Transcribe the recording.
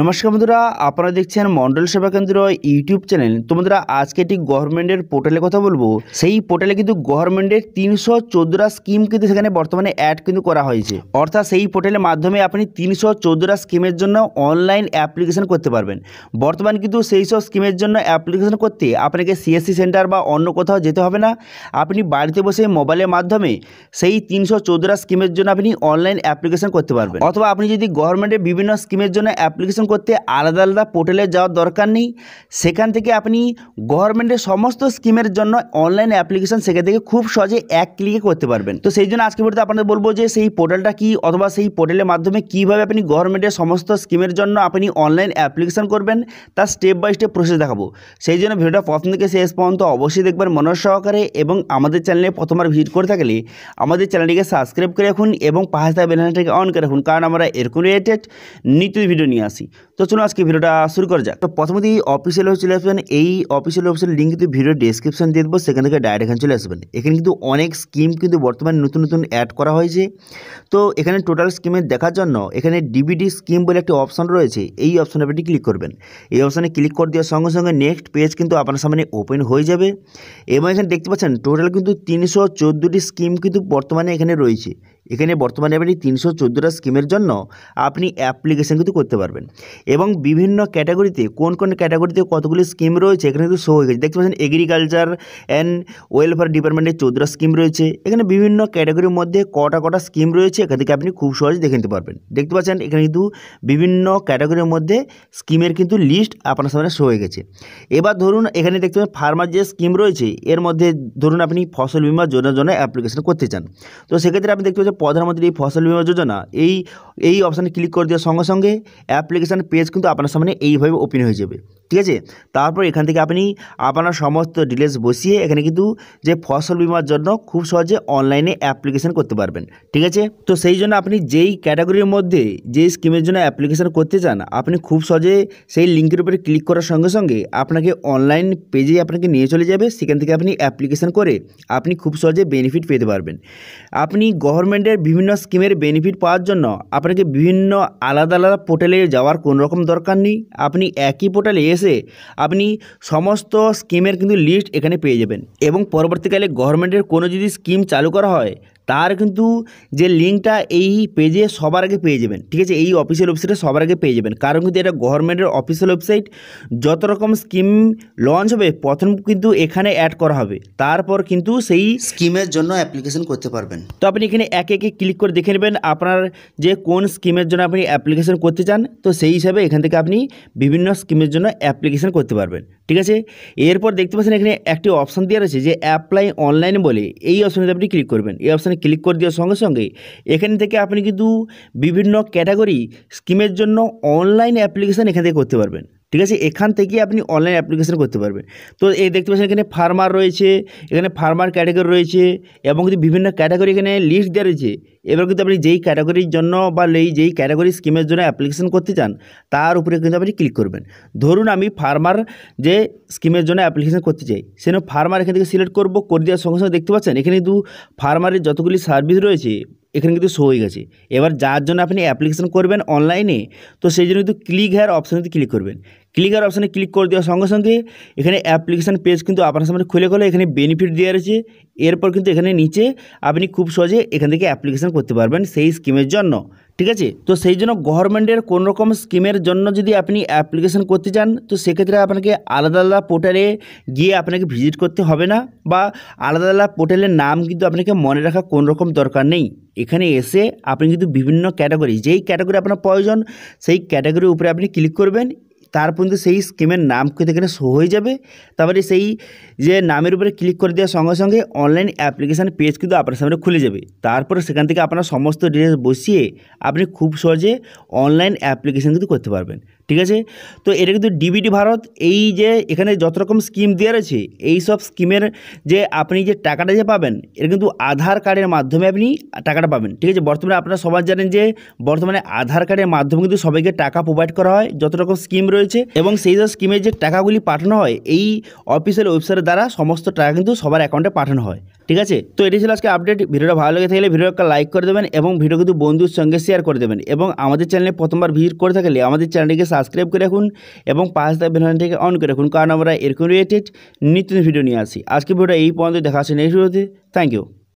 নমস্কার বন্ধুরা আপনারা দেখছেন মন্ডল সেবা কেন্দ্র ইউটিউব চ্যানেল তো বন্ধুরা আজকে একটি গভর্নমেন্টের পোর্টালে কথা বলবো সেই পোর্টালে কিন্তু গভর্নমেন্টের তিনশো চোদ্দোটা স্কিম কিন্তু সেখানে বর্তমানে অ্যাড কিন্তু করা হয়েছে অর্থাৎ সেই পোর্টালের মাধ্যমে আপনি তিনশো চোদ্দরা স্কিমের জন্য অনলাইন অ্যাপ্লিকেশন করতে পারবেন বর্তমান কিন্তু সেই সব স্কিমের জন্য অ্যাপ্লিকেশন করতে আপনাকে সিএসসি সেন্টার বা অন্য কোথাও যেতে হবে না আপনি বাড়িতে বসে মোবাইলের মাধ্যমে সেই তিনশো চোদ্দরা স্কিমের জন্য আপনি অনলাইন অ্যাপ্লিকেশন করতে পারবেন অথবা আপনি যদি গভর্নমেন্টের বিভিন্ন স্কিমের জন্য অ্যাপ্লিকেশন অ্যাপ্লিকেশন করতে আলাদা আলাদা পোর্টালে যাওয়ার দরকার নেই সেখান থেকে আপনি গভর্নমেন্টের সমস্ত স্কিমের জন্য অনলাইন অ্যাপ্লিকেশন সেখান থেকে খুব সহজে এক ক্লিকে করতে পারবেন তো সেই জন্য আজকে পর্যন্ত আপনাদের বলবো যে সেই পোর্টালটা কি অথবা সেই পোর্টালের মাধ্যমে কিভাবে আপনি গভর্নমেন্টের সমস্ত স্কিমের জন্য আপনি অনলাইন অ্যাপ্লিকেশন করবেন তার স্টেপ বাই স্টেপ প্রসেস দেখাবো সেই জন্য ভিডিওটা প্রথম থেকে শেষ পর্যন্ত অবশ্যই দেখবেন মনোজ সহকারে এবং আমাদের চ্যানেলে প্রথমবার ভিজিট করে থাকলে আমাদের চ্যানেলটিকে সাবস্ক্রাইব করে রাখুন এবং পাহাড় বেলানটাকে অন করে রাখুন কারণ আমরা এরকম রিলেটেড নিত্য ভিডিও নিয়ে আসি আসছি তো চলুন আজকে ভিডিওটা শুরু করা যাক তো প্রথমত এই অফিসিয়াল চলে আসবেন এই অফিসিয়াল ওয়েবসাইট লিঙ্ক কিন্তু ভিডিও ডিসক্রিপশন দিয়ে দেবো সেখান থেকে ডাইরেক্ট এখানে চলে আসবেন এখানে কিন্তু অনেক স্কিম কিন্তু বর্তমানে নতুন নতুন অ্যাড করা হয়েছে তো এখানে টোটাল স্কিমে দেখার জন্য এখানে ডিবিডি স্কিম বলে একটি অপশন রয়েছে এই অপশনে আপনি ক্লিক করবেন এই অপশানে ক্লিক করে দেওয়ার সঙ্গে সঙ্গে নেক্সট পেজ কিন্তু আপনার সামনে ওপেন হয়ে যাবে এবং এখানে দেখতে পাচ্ছেন টোটাল কিন্তু তিনশো চোদ্দোটি স্কিম কিন্তু বর্তমানে এখানে রয়েছে এখানে বর্তমানে আপনি তিনশো চোদ্দোটা স্কিমের জন্য আপনি অ্যাপ্লিকেশান কিন্তু করতে পারবেন এবং বিভিন্ন ক্যাটাগরিতে কোন কোন ক্যাটাগরিতে কতগুলি স্কিম রয়েছে এখানে কিন্তু শো হয়ে গেছে দেখতে পাচ্ছেন এগ্রিকালচার অ্যান্ড ওয়েলফেয়ার ডিপার্টমেন্টের চৌদ্রা স্কিম রয়েছে এখানে বিভিন্ন ক্যাটাগরির মধ্যে কটা কটা স্কিম রয়েছে এখান থেকে আপনি খুব সহজে দেখে নিতে পারবেন দেখতে পাচ্ছেন এখানে কিন্তু বিভিন্ন ক্যাটাগরির মধ্যে স্কিমের কিন্তু লিস্ট আপনার সামনে শো হয়ে গেছে এবার ধরুন এখানে দেখতে পাবেন ফার্মার যে স্কিম রয়েছে এর মধ্যে ধরুন আপনি ফসল বিমা যোজনার জন্য অ্যাপ্লিকেশন করতে চান তো সেক্ষেত্রে আপনি দেখতে পাচ্ছেন প্রধানমন্ত্রী এই ফসল বিমা যোজনা এই এই অপশানে ক্লিক করে দেওয়ার সঙ্গে সঙ্গে অ্যাপ্লিকেশন নোটিফিকেশান পেজ কিন্তু আপনার সামনে এইভাবে ওপেন হয়ে যাবে ঠিক আছে তারপর এখান থেকে আপনি আপনার সমস্ত ডিটেলস বসিয়ে এখানে কিন্তু যে ফসল বিমার জন্য খুব সহজে অনলাইনে অ্যাপ্লিকেশান করতে পারবেন ঠিক আছে তো সেই জন্য আপনি যেই ক্যাটাগরির মধ্যে যেই স্কিমের জন্য অ্যাপ্লিকেশান করতে চান আপনি খুব সহজে সেই লিঙ্কের উপরে ক্লিক করার সঙ্গে সঙ্গে আপনাকে অনলাইন পেজে আপনাকে নিয়ে চলে যাবে সেখান থেকে আপনি অ্যাপ্লিকেশান করে আপনি খুব সহজে বেনিফিট পেতে পারবেন আপনি গভর্নমেন্টের বিভিন্ন স্কিমের বেনিফিট পাওয়ার জন্য আপনাকে বিভিন্ন আলাদা আলাদা পোর্টালে যাওয়ার কোনো রকম দরকার নেই আপনি একই পোর্টালে এসে আপনি সমস্ত স্কিমের কিন্তু লিস্ট এখানে পেয়ে যাবেন এবং পরবর্তীকালে গভর্নমেন্টের কোনো যদি স্কিম চালু করা হয় তার কিন্তু যে লিঙ্কটা এই পেজে সবার আগে পেয়ে যাবেন ঠিক আছে এই অফিসিয়াল ওয়েবসাইটে সবার আগে পেয়ে যাবেন কারণ কিন্তু এটা গভর্নমেন্টের অফিসিয়াল ওয়েবসাইট যত রকম স্কিম লঞ্চ হবে প্রথম কিন্তু এখানে অ্যাড করা হবে তারপর কিন্তু সেই স্কিমের জন্য অ্যাপ্লিকেশন করতে পারবেন তো আপনি এখানে একে একে ক্লিক করে দেখে নেবেন আপনার যে কোন স্কিমের জন্য আপনি অ্যাপ্লিকেশন করতে চান তো সেই হিসাবে এখান থেকে আপনি বিভিন্ন স্কিমের জন্য অ্যাপ্লিকেশন করতে পারবেন ঠিক আছে এরপর দেখতে পাচ্ছেন এখানে একটি অপশান দেওয়া রয়েছে যে অ্যাপ্লাই অনলাইন বলে এই অপশানে আপনি ক্লিক করবেন এই অপশানে ক্লিক করে দেওয়ার সঙ্গে সঙ্গে এখান থেকে আপনি কিন্তু বিভিন্ন ক্যাটাগরি স্কিমের জন্য অনলাইন অ্যাপ্লিকেশান এখান থেকে করতে পারবেন ঠিক আছে এখান থেকে আপনি অনলাইন অ্যাপ্লিকেশান করতে পারবেন তো এই দেখতে পাচ্ছেন এখানে ফার্মার রয়েছে এখানে ফার্মার ক্যাটাগরি রয়েছে এবং কিন্তু বিভিন্ন ক্যাটাগরি এখানে লিস্ট দেওয়া রয়েছে এবার কিন্তু আপনি যেই ক্যাটাগরির জন্য বা এই যেই ক্যাটাগরি স্কিমের জন্য অ্যাপ্লিকেশান করতে চান তার উপরে কিন্তু আপনি ক্লিক করবেন ধরুন আমি ফার্মার যে স্কিমের জন্য অ্যাপ্লিকেশান করতে চাই সেজন্য ফার্মার এখান থেকে সিলেক্ট করবো করে দেওয়ার সঙ্গে সঙ্গে দেখতে পাচ্ছেন এখানে কিন্তু ফার্মারের যতগুলি সার্ভিস রয়েছে এখানে কিন্তু শো হয়ে গেছে এবার যার জন্য আপনি অ্যাপ্লিকেশান করবেন অনলাইনে তো সেই জন্য কিন্তু ক্লিক হেয়ার অপশানে ক্লিক করবেন ক্লিক হেয়ার অপশানে ক্লিক করে দেওয়ার সঙ্গে সঙ্গে এখানে অ্যাপ্লিকেশান পেজ কিন্তু আপনার সামনে খুলে গেলে এখানে বেনিফিট দেওয়া রয়েছে এরপর কিন্তু এখানে নিচে আপনি খুব সহজে এখান থেকে অ্যাপ্লিকেশান করতে পারবেন সেই স্কিমের জন্য ঠিক আছে তো সেই জন্য গভর্নমেন্টের রকম স্কিমের জন্য যদি আপনি অ্যাপ্লিকেশন করতে চান তো সেক্ষেত্রে আপনাকে আলাদা আলাদা পোর্টালে গিয়ে আপনাকে ভিজিট করতে হবে না বা আলাদা আলাদা পোর্টালের নাম কিন্তু আপনাকে মনে রাখা রকম দরকার নেই এখানে এসে আপনি কিন্তু বিভিন্ন ক্যাটাগরি যেই ক্যাটাগরি আপনার প্রয়োজন সেই ক্যাটাগরির উপরে আপনি ক্লিক করবেন তারপর কিন্তু সেই স্কিমের নাম কিন্তু এখানে শো হয়ে যাবে তারপরে সেই যে নামের উপরে ক্লিক করে দেওয়ার সঙ্গে সঙ্গে অনলাইন অ্যাপ্লিকেশান পেজ কিন্তু আপনার সামনে খুলে যাবে তারপরে সেখান থেকে আপনার সমস্ত ডিটেলস বসিয়ে আপনি খুব সহজে অনলাইন অ্যাপ্লিকেশান কিন্তু করতে পারবেন ঠিক আছে তো এটা কিন্তু ডিবিটি ভারত এই যে এখানে যত রকম স্কিম দেওয়া রয়েছে এই সব স্কিমের যে আপনি যে টাকাটা যে পাবেন এটা কিন্তু আধার কার্ডের মাধ্যমে আপনি টাকাটা পাবেন ঠিক আছে বর্তমানে আপনারা সবাই জানেন যে বর্তমানে আধার কার্ডের মাধ্যমে কিন্তু সবাইকে টাকা প্রোভাইড করা হয় যত রকম স্কিম রয়েছে এবং সেই সব স্কিমের যে টাকাগুলি পাঠানো হয় এই অফিসিয়াল ওয়েবসাইটের দ্বারা সমস্ত টাকা কিন্তু সবার অ্যাকাউন্টে পাঠানো হয় ঠিক আছে তো এটি ছিল আজকে আপডেট ভিডিওটা ভালো লেগে থাকলে ভিডিও একটা লাইক করে দেবেন এবং ভিডিও কিন্তু বন্ধুর সঙ্গে শেয়ার করে দেবেন এবং আমাদের চ্যানেলে প্রথমবার ভিজিট করে থাকলে আমাদের চ্যানেলটিকে সাবস্ক্রাইব করে রাখুন এবং পাঁচ থেকে অন করে রাখুন কারণ আমরা এরকম রিলেটেড নিত্য ভিডিও নিয়ে আসি আজকে ভিডিওটা এই পর্যন্ত দেখা আসে নেক্সট ভিডিওতে থ্যাংক ইউ